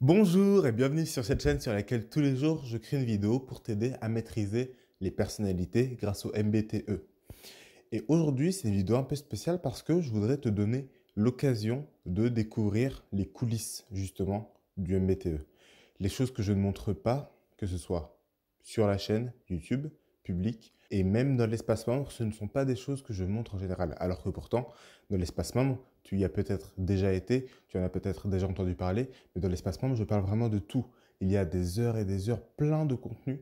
Bonjour et bienvenue sur cette chaîne sur laquelle tous les jours je crée une vidéo pour t'aider à maîtriser les personnalités grâce au MBTE. Et aujourd'hui c'est une vidéo un peu spéciale parce que je voudrais te donner l'occasion de découvrir les coulisses justement du MBTE. Les choses que je ne montre pas, que ce soit sur la chaîne YouTube, public, et même dans l'espace membre, ce ne sont pas des choses que je montre en général. Alors que pourtant, dans l'espace membre, tu y as peut-être déjà été, tu en as peut-être déjà entendu parler, mais dans l'espace membre, je parle vraiment de tout. Il y a des heures et des heures plein de contenus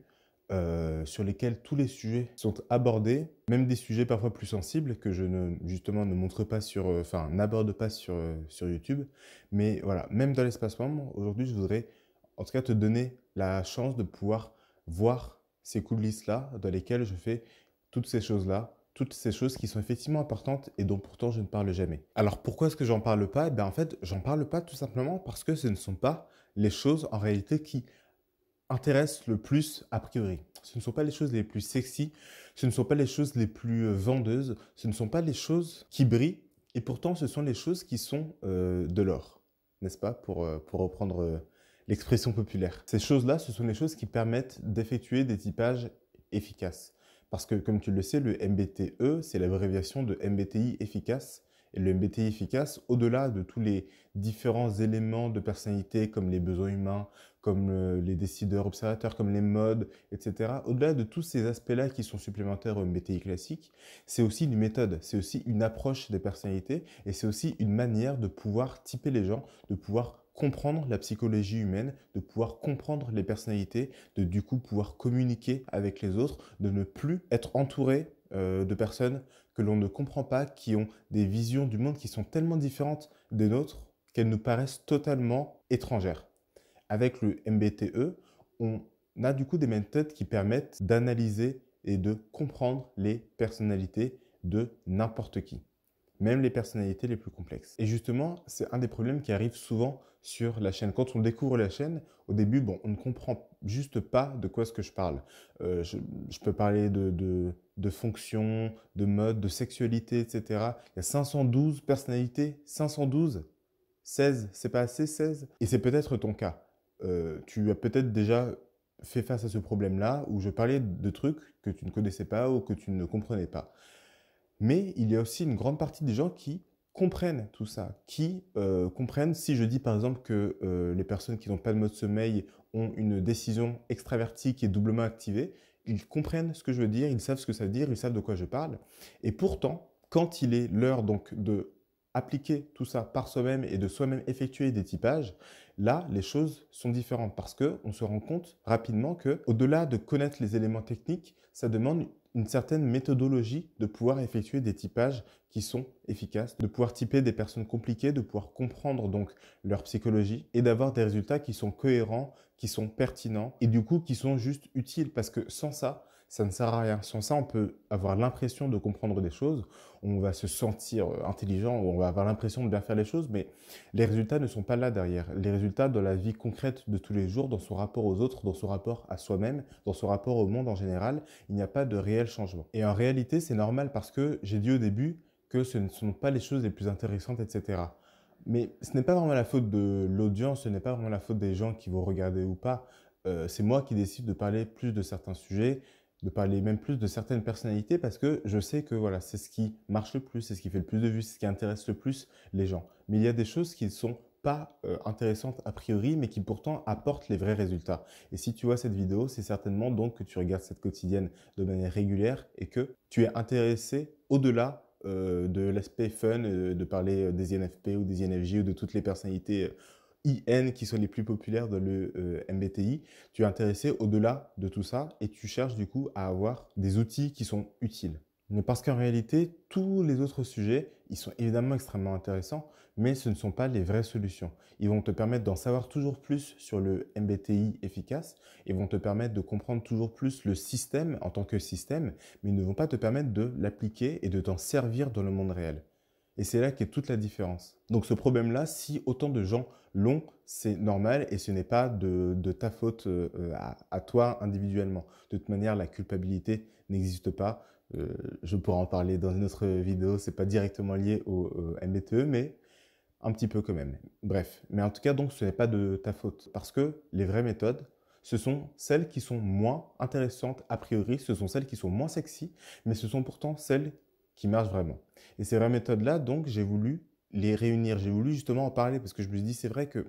euh, sur lesquels tous les sujets sont abordés, même des sujets parfois plus sensibles que je ne justement ne montre pas sur, euh, enfin n'aborde pas sur, euh, sur YouTube. Mais voilà, même dans l'espace membre, aujourd'hui, je voudrais en tout cas te donner la chance de pouvoir voir ces coulisses là dans lesquelles je fais toutes ces choses là toutes ces choses qui sont effectivement importantes et dont pourtant je ne parle jamais. Alors pourquoi est-ce que j'en parle pas eh bien en fait, j'en parle pas tout simplement parce que ce ne sont pas les choses en réalité qui intéressent le plus a priori. Ce ne sont pas les choses les plus sexy, ce ne sont pas les choses les plus euh, vendeuses, ce ne sont pas les choses qui brillent et pourtant ce sont les choses qui sont euh, de l'or, n'est-ce pas pour, euh, pour reprendre l'expression populaire. Ces choses-là, ce sont les choses qui permettent d'effectuer des typages efficaces. Parce que, comme tu le sais, le MBTE, c'est l'abréviation de MBTI efficace. Et le MBTI efficace, au-delà de tous les différents éléments de personnalité, comme les besoins humains, comme les décideurs observateurs, comme les modes, etc., au-delà de tous ces aspects-là qui sont supplémentaires au MBTI classique, c'est aussi une méthode, c'est aussi une approche des personnalités, et c'est aussi une manière de pouvoir typer les gens, de pouvoir comprendre la psychologie humaine, de pouvoir comprendre les personnalités, de du coup pouvoir communiquer avec les autres, de ne plus être entouré euh, de personnes que l'on ne comprend pas, qui ont des visions du monde qui sont tellement différentes des nôtres qu'elles nous paraissent totalement étrangères. Avec le MBTE, on a du coup des méthodes qui permettent d'analyser et de comprendre les personnalités de n'importe qui même les personnalités les plus complexes. Et justement, c'est un des problèmes qui arrivent souvent sur la chaîne. Quand on découvre la chaîne, au début, on ne comprend juste pas de quoi est-ce que je parle. Euh, je, peux parler de, de, de fonctions, de mode, de sexualité, etc. Il y a 512 personnalités, 512 16, c'est pas assez 16 Et c'est peut-être ton cas. Euh, tu as peut-être déjà fait face à ce problème-là où je parlais de trucs que tu ne connaissais pas ou que tu ne comprenais pas. Mais il y a aussi une grande partie des gens qui comprennent tout ça, qui euh, comprennent si je dis par exemple que euh, les personnes qui n'ont pas de mode sommeil ont une décision extravertie qui est doublement activée, ils comprennent ce que je veux dire, ils savent ce que ça veut dire, ils savent de quoi je parle. Et pourtant, quand il est l'heure donc de appliquer tout ça par soi-même et de soi-même effectuer des typages, là, les choses sont différentes parce que on se rend compte rapidement que, au-delà de connaître les éléments techniques, ça demande une certaine méthodologie de pouvoir effectuer des typages qui sont efficaces, de pouvoir typer des personnes compliquées, de pouvoir comprendre donc leur psychologie et d'avoir des résultats qui sont cohérents, qui sont pertinents et du coup qui sont juste utiles parce que sans ça, ça ne sert à rien. Sans ça, on peut avoir l'impression de comprendre des choses, on va se sentir euh, intelligent, on va avoir l'impression de bien faire les choses, mais les résultats ne sont pas là derrière. Les résultats dans la vie concrète de tous les jours, dans son rapport aux autres, dans son rapport à soi-même, dans son rapport au monde en général, il n'y a pas de réel changement. Et en réalité, c'est normal parce que j'ai dit au début que ce ne sont pas les choses les plus intéressantes, etc. Mais ce n'est pas vraiment la faute de l'audience, ce n'est pas vraiment la faute des gens qui vont regarder ou pas. Euh, c'est moi qui décide de parler plus de certains sujets, de parler même plus de certaines personnalités parce que je sais que voilà, c'est ce qui marche le plus, c'est ce qui fait le plus de vues, c'est ce qui intéresse le plus les gens. Mais il y a des choses qui ne sont pas euh, intéressantes a priori, mais qui pourtant apportent les vrais résultats. Et si tu vois cette vidéo, c'est certainement donc que tu regardes cette quotidienne de manière régulière et que tu es intéressé au-delà euh, de l'aspect fun euh, de parler des INFP ou des INFJ ou de toutes les personnalités IN qui sont les plus populaires dans le euh, MBTI, tu es intéressé au-delà de tout ça et tu cherches du coup à avoir des outils qui sont utiles. Mais parce qu'en réalité, tous les autres sujets, ils sont évidemment extrêmement intéressants, mais ce ne sont pas les vraies solutions. Ils vont te permettre d'en savoir toujours plus sur le MBTI efficace et vont te permettre de comprendre toujours plus le système en tant que système, mais ils ne vont pas te permettre de l'appliquer et de t'en servir dans le monde réel. Et c'est là qu'est toute la différence. Donc ce problème-là, si autant de gens l'ont, c'est normal et ce n'est pas de, ta faute euh, euh, à, toi individuellement. De toute manière, la culpabilité n'existe pas. Euh, je pourrais en parler dans une autre vidéo, c'est pas directement lié au MBTE, mais un petit peu quand même. Bref, mais en tout cas, donc ce n'est pas de ta faute parce que les vraies méthodes, ce sont celles qui sont moins intéressantes a priori, ce sont celles qui sont moins sexy, mais ce sont pourtant celles qui marche vraiment. Et ces vraies méthodes-là, donc, j'ai voulu les réunir. J'ai voulu justement en parler parce que je me suis dit, c'est vrai que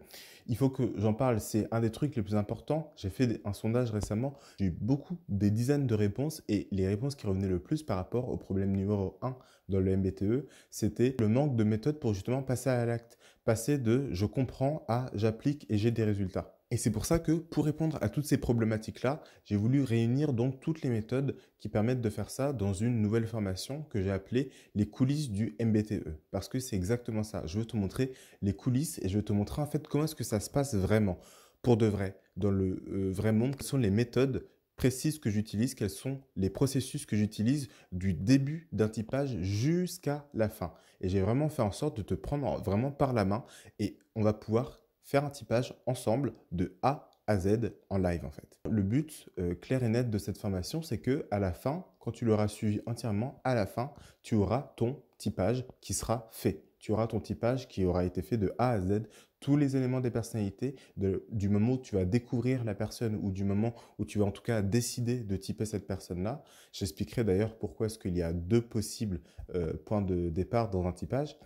il faut que j'en parle. C'est un des trucs les plus importants. J'ai fait un sondage récemment. J'ai eu beaucoup, des dizaines de réponses et les réponses qui revenaient le plus par rapport au problème numéro 1 dans le MBTE, c'était le manque de méthodes pour justement passer à l'acte. Passer de je comprends à j'applique et j'ai des résultats. Et c'est pour ça que, pour répondre à toutes ces problématiques-là, j'ai voulu réunir donc toutes les méthodes qui permettent de faire ça dans une nouvelle formation que j'ai appelée les coulisses du MBTE. Parce que c'est exactement ça. Je veux te montrer les coulisses et je veux te montrer en fait comment est-ce que ça se passe vraiment, pour de vrai, dans le euh, vrai monde, quelles sont les méthodes précises que j'utilise, quels sont les processus que j'utilise du début d'un typage jusqu'à la fin. Et j'ai vraiment fait en sorte de te prendre vraiment par la main et on va pouvoir faire un typage ensemble de A à Z en live en fait. Le but euh, clair et net de cette formation, c'est que à la fin, quand tu l'auras suivi entièrement, à la fin, tu auras ton typage qui sera fait. Tu auras ton typage qui aura été fait de A à Z, tous les éléments des personnalités, du moment où tu vas découvrir la personne ou du moment où tu vas en tout cas décider de typer cette personne-là. J'expliquerai d'ailleurs pourquoi est-ce qu'il y a deux possibles euh, points de départ dans un typage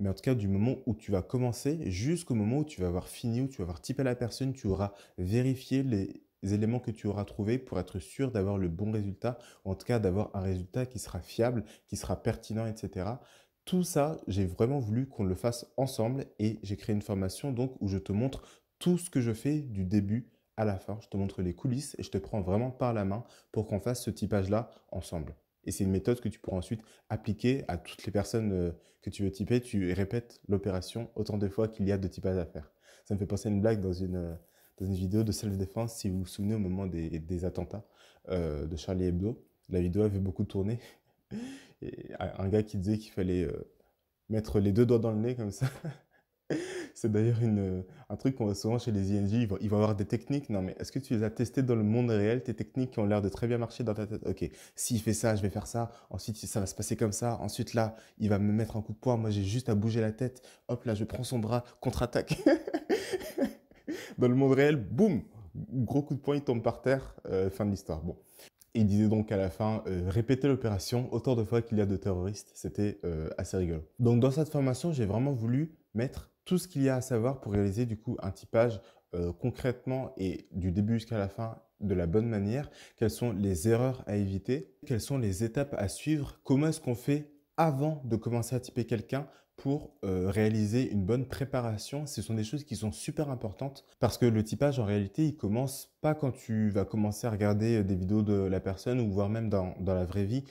mais en tout cas du moment où tu vas commencer jusqu'au moment où tu vas avoir fini, où tu vas avoir typé la personne, tu auras vérifié les éléments que tu auras trouvés pour être sûr d'avoir le bon résultat, ou en tout cas d'avoir un résultat qui sera fiable, qui sera pertinent, etc. Tout ça, j'ai vraiment voulu qu'on le fasse ensemble et j'ai créé une formation donc où je te montre tout ce que je fais du début à la fin. Je te montre les coulisses et je te prends vraiment par la main pour qu'on fasse ce typage-là ensemble. Et c'est une méthode que tu pourras ensuite appliquer à toutes les personnes euh, que tu veux typer. Tu répètes l'opération autant de fois qu'il y a de typage à faire. Ça me fait penser à une blague dans une, euh, dans une vidéo de self-défense, si vous vous souvenez au moment des, des attentats euh, de Charlie Hebdo. La vidéo avait beaucoup tourné. Et un gars qui disait qu'il fallait mettre les deux doigts dans le nez comme ça. C'est d'ailleurs une, euh, un truc qu'on voit souvent chez les ING. Il vont, avoir des techniques. Non, mais est-ce que tu les as testées dans le monde réel, tes techniques qui ont l'air de très bien marcher dans ta tête Ok, s'il fait ça, je vais faire ça. Ensuite, ça va se passer comme ça. Ensuite, là, il va me mettre un coup de poing. Moi, j'ai juste à bouger la tête. Hop, là, je prends son bras, contre-attaque. dans le monde réel, boum Gros coup de poing, il tombe par terre. Euh, fin de l'histoire. Bon. Il disait donc à la fin, répéter euh, répétez l'opération autant de fois qu'il y a de terroristes. C'était assez rigolo. Donc dans cette formation, j'ai vraiment voulu mettre tout ce qu'il y a à savoir pour réaliser du coup un typage euh, concrètement et du début jusqu'à la fin de la bonne manière, quelles sont les erreurs à éviter, quelles sont les étapes à suivre, comment est-ce qu'on fait avant de commencer à typer quelqu'un pour euh, réaliser une bonne préparation. Ce sont des choses qui sont super importantes parce que le typage, en réalité, il commence pas quand tu vas commencer à regarder euh, des vidéos de la personne ou voire même dans, dans la vraie vie.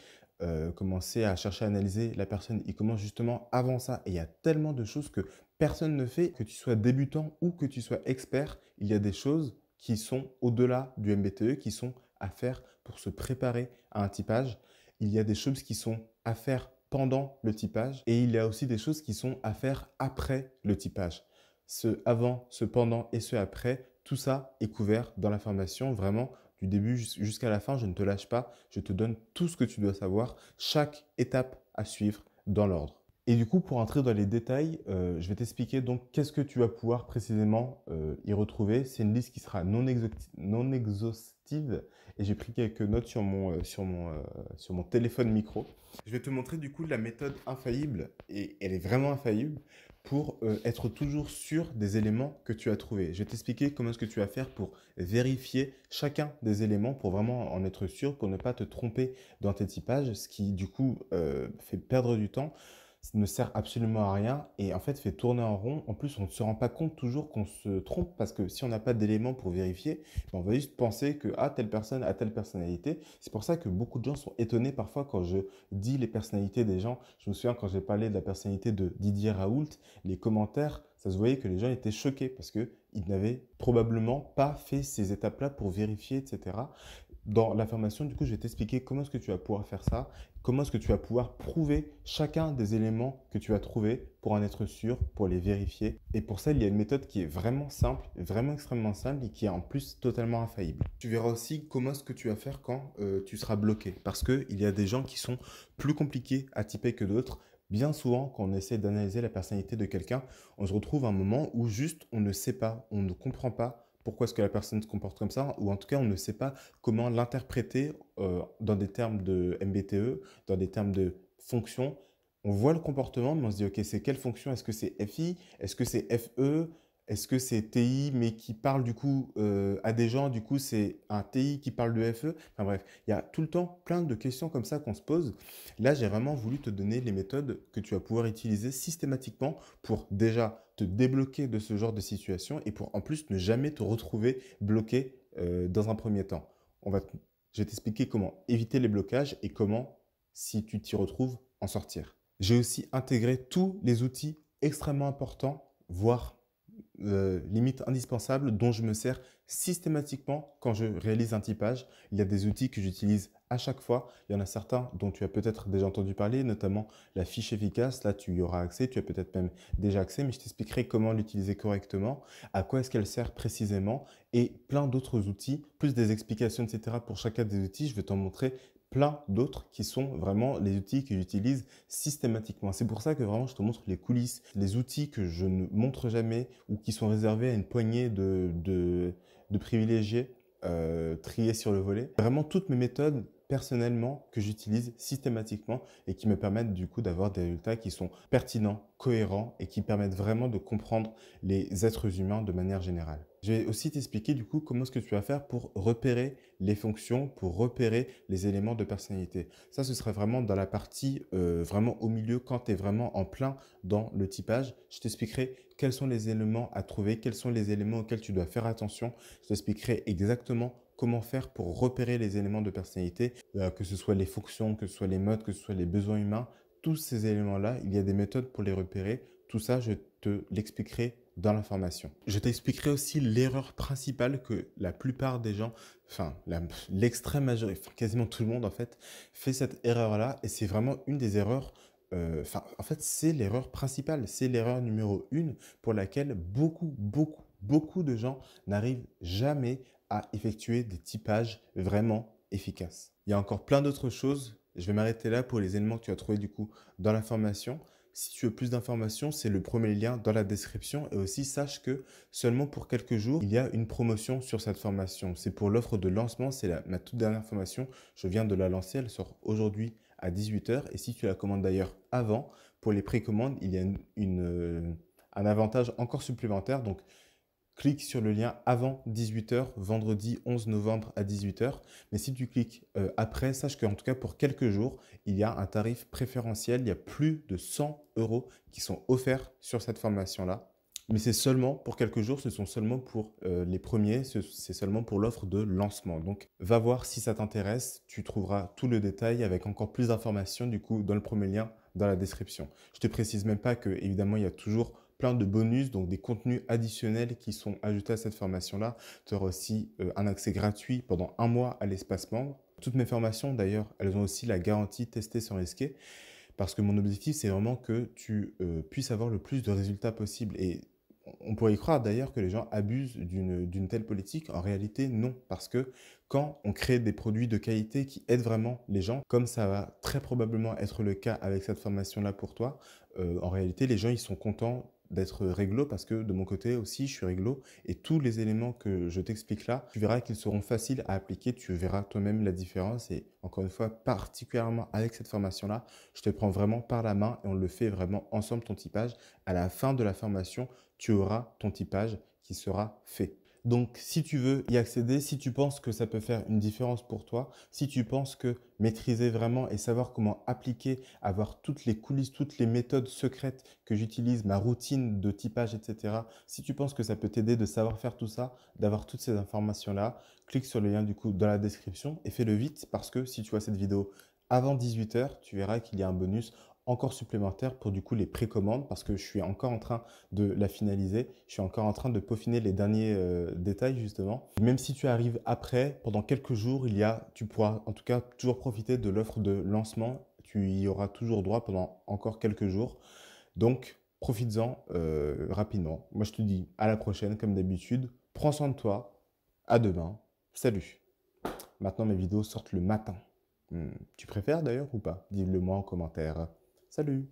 commencer à chercher à analyser la personne. Il commence justement avant ça. Et il y a tellement de choses que personne ne fait, que tu sois débutant ou que tu sois expert, il y a des choses qui sont au-delà du MBTE, qui sont à faire pour se préparer à un typage. Il y a des choses qui sont à faire pendant le typage et il y a aussi des choses qui sont à faire après le typage. Ce avant, ce pendant et ce après, tout ça est couvert dans la formation. Vraiment, du début jusqu'à la fin, je ne te lâche pas. Je te donne tout ce que tu dois savoir, chaque étape à suivre dans l'ordre. Et du coup, pour entrer dans les détails, euh, je vais t'expliquer donc qu'est-ce que tu vas pouvoir précisément euh, y retrouver. C'est une liste qui sera non, exhaustive et j'ai pris quelques notes sur mon, euh, sur, mon, sur mon téléphone micro. Je vais te montrer du coup la méthode infaillible et elle est vraiment infaillible pour être toujours sûr des éléments que tu as trouvés. Je vais t'expliquer comment est-ce que tu vas faire pour vérifier chacun des éléments pour vraiment en être sûr, pour ne pas te tromper dans tes typages, ce qui du coup fait perdre du temps ça ne sert absolument à rien et en fait fait tourner en rond. En plus, on ne se rend pas compte toujours qu'on se trompe parce que si on n'a pas d'éléments pour vérifier, ben, on va juste penser que ah, telle personne a telle personnalité. C'est pour ça que beaucoup de gens sont étonnés parfois quand je dis les personnalités des gens. Je me souviens quand j'ai parlé de la personnalité de Didier Raoult, les commentaires, ça se voyait que les gens étaient choqués parce que ils n'avaient probablement pas fait ces étapes-là pour vérifier, etc dans la du coup, je vais t'expliquer comment est-ce que tu vas pouvoir faire ça Comment est-ce que tu vas pouvoir prouver chacun des éléments que tu as trouvés pour en être sûr, pour les vérifier Et pour ça, il y a une méthode qui est vraiment simple, vraiment extrêmement simple et qui est en plus totalement infaillible. Tu verras aussi comment est-ce que tu vas faire quand euh, tu seras bloqué. Parce qu'il y a des gens qui sont plus compliqués à typer que d'autres, Bien souvent, quand on essaie d'analyser la personnalité de quelqu'un, on se retrouve à un moment où juste on ne sait pas, on ne comprend pas, pourquoi est-ce que la personne se comporte comme ça, ou en tout cas, on ne sait pas comment l'interpréter euh, dans des termes de MBTE, dans des termes de fonction. On voit le comportement, mais on se dit, OK, c'est quelle fonction Est-ce que c'est FI Est-ce que c'est FE Est-ce que c'est TI, mais qui parle du coup euh, à des gens Du coup, c'est un TI qui parle de FE Enfin bref, il y a tout le temps plein de questions comme ça qu'on se pose. Là, j'ai vraiment voulu te donner les méthodes que tu vas pouvoir utiliser systématiquement pour déjà débloquer de ce genre de situation et pour en plus ne jamais te retrouver bloqué euh, dans un premier temps. On va je vais t'expliquer comment éviter les blocages et comment, si tu t'y retrouves, en sortir. J'ai aussi intégré tous les outils extrêmement importants, voire euh, limite indispensables, dont je me sers systématiquement quand je réalise un typage. Il y a des outils que j'utilise à chaque fois. Il y en a certains dont tu as peut-être déjà entendu parler, notamment la fiche efficace. Là, tu y auras accès, tu as peut-être même déjà accès, mais je t'expliquerai comment l'utiliser correctement, à quoi est-ce qu'elle sert précisément et plein d'autres outils, plus des explications, etc. pour chacun des outils. Je vais t'en montrer plein d'autres qui sont vraiment les outils que j'utilise systématiquement. C'est pour ça que vraiment je te montre les coulisses, les outils que je ne montre jamais ou qui sont réservés à une poignée de, de, privilégiés euh, triés sur le volet. Vraiment toutes mes méthodes personnellement que j'utilise systématiquement et qui me permettent du coup d'avoir des résultats qui sont pertinents, cohérents et qui permettent vraiment de comprendre les êtres humains de manière générale. Je vais aussi t'expliquer du coup comment est-ce que tu vas faire pour repérer les fonctions, pour repérer les éléments de personnalité. Ça, ce serait vraiment dans la partie euh, vraiment au milieu quand tu es vraiment en plein dans le typage. Je t'expliquerai quels sont les éléments à trouver, quels sont les éléments auxquels tu dois faire attention. Je t'expliquerai exactement comment faire pour repérer les éléments de personnalité, euh, que ce soit les fonctions, que ce soit les modes, que ce soit les besoins humains, tous ces éléments-là, il y a des méthodes pour les repérer. Tout ça, je te l'expliquerai dans la formation. Je t'expliquerai aussi l'erreur principale que la plupart des gens, enfin l'extrême majorité, quasiment tout le monde en fait, fait cette erreur-là et c'est vraiment une des erreurs euh, enfin, en fait, c'est l'erreur principale, c'est l'erreur numéro une pour laquelle beaucoup, beaucoup, beaucoup de gens n'arrivent jamais à effectuer des typages vraiment efficaces. Il y a encore plein d'autres choses. Je vais m'arrêter là pour les éléments que tu as trouvés du coup dans la formation. Si tu veux plus d'informations, c'est le premier lien dans la description. Et aussi, sache que seulement pour quelques jours, il y a une promotion sur cette formation. C'est pour l'offre de lancement, c'est la, ma toute dernière formation. Je viens de la lancer, elle sort aujourd'hui à 18h. Et si tu la commandes d'ailleurs avant, pour les précommandes, il y a une, euh, un avantage encore supplémentaire. Donc, clique sur le lien avant 18h, vendredi 11 novembre à 18h. Mais si tu cliques euh, après, sache qu'en tout cas pour quelques jours, il y a un tarif préférentiel. Il y a plus de 100 euros qui sont offerts sur cette formation-là. Mais c'est seulement pour quelques jours, ce sont seulement pour euh, les premiers, c'est seulement pour l'offre de lancement. Donc va voir si ça t'intéresse, tu trouveras tout le détail avec encore plus d'informations du coup dans le premier lien dans la description. Je te précise même pas que évidemment il y a toujours plein de bonus, donc des contenus additionnels qui sont ajoutés à cette formation-là. Tu auras aussi euh, un accès gratuit pendant un mois à l'espace membre. Toutes mes formations, d'ailleurs, elles ont aussi la garantie tester sans risquer. Parce que mon objectif, c'est vraiment que tu euh, puisses avoir le plus de résultats possible. Et on pourrait y croire d'ailleurs que les gens abusent d'une telle politique. En réalité, non, parce que quand on crée des produits de qualité qui aident vraiment les gens, comme ça va très probablement être le cas avec cette formation-là pour toi, euh, en réalité, les gens, ils sont contents d'être réglo parce que de mon côté aussi, je suis réglo et tous les éléments que je t'explique là, tu verras qu'ils seront faciles à appliquer. Tu verras toi-même la différence et encore une fois, particulièrement avec cette formation-là, je te prends vraiment par la main et on le fait vraiment ensemble ton typage. À la fin de la formation, tu auras ton typage qui sera fait. Donc, si tu veux y accéder, si tu penses que ça peut faire une différence pour toi, si tu penses que maîtriser vraiment et savoir comment appliquer, avoir toutes les coulisses, toutes les méthodes secrètes que j'utilise, ma routine de typage, etc., si tu penses que ça peut t'aider de savoir faire tout ça, d'avoir toutes ces informations-là, clique sur le lien du coup dans la description et fais-le vite parce que si tu vois cette vidéo avant 18h, tu verras qu'il y a un bonus encore supplémentaire pour du coup les précommandes parce que je suis encore en train de la finaliser, je suis encore en train de peaufiner les derniers euh, détails justement. Même si tu arrives après, pendant quelques jours, il y a, tu pourras en tout cas toujours profiter de l'offre de lancement, tu y auras toujours droit pendant encore quelques jours. Donc profites-en euh, rapidement. Moi je te dis à la prochaine comme d'habitude, prends soin de toi, à demain, salut. Maintenant mes vidéos sortent le matin. Hmm. tu préfères d'ailleurs ou pas Dis-le moi en commentaire. Salut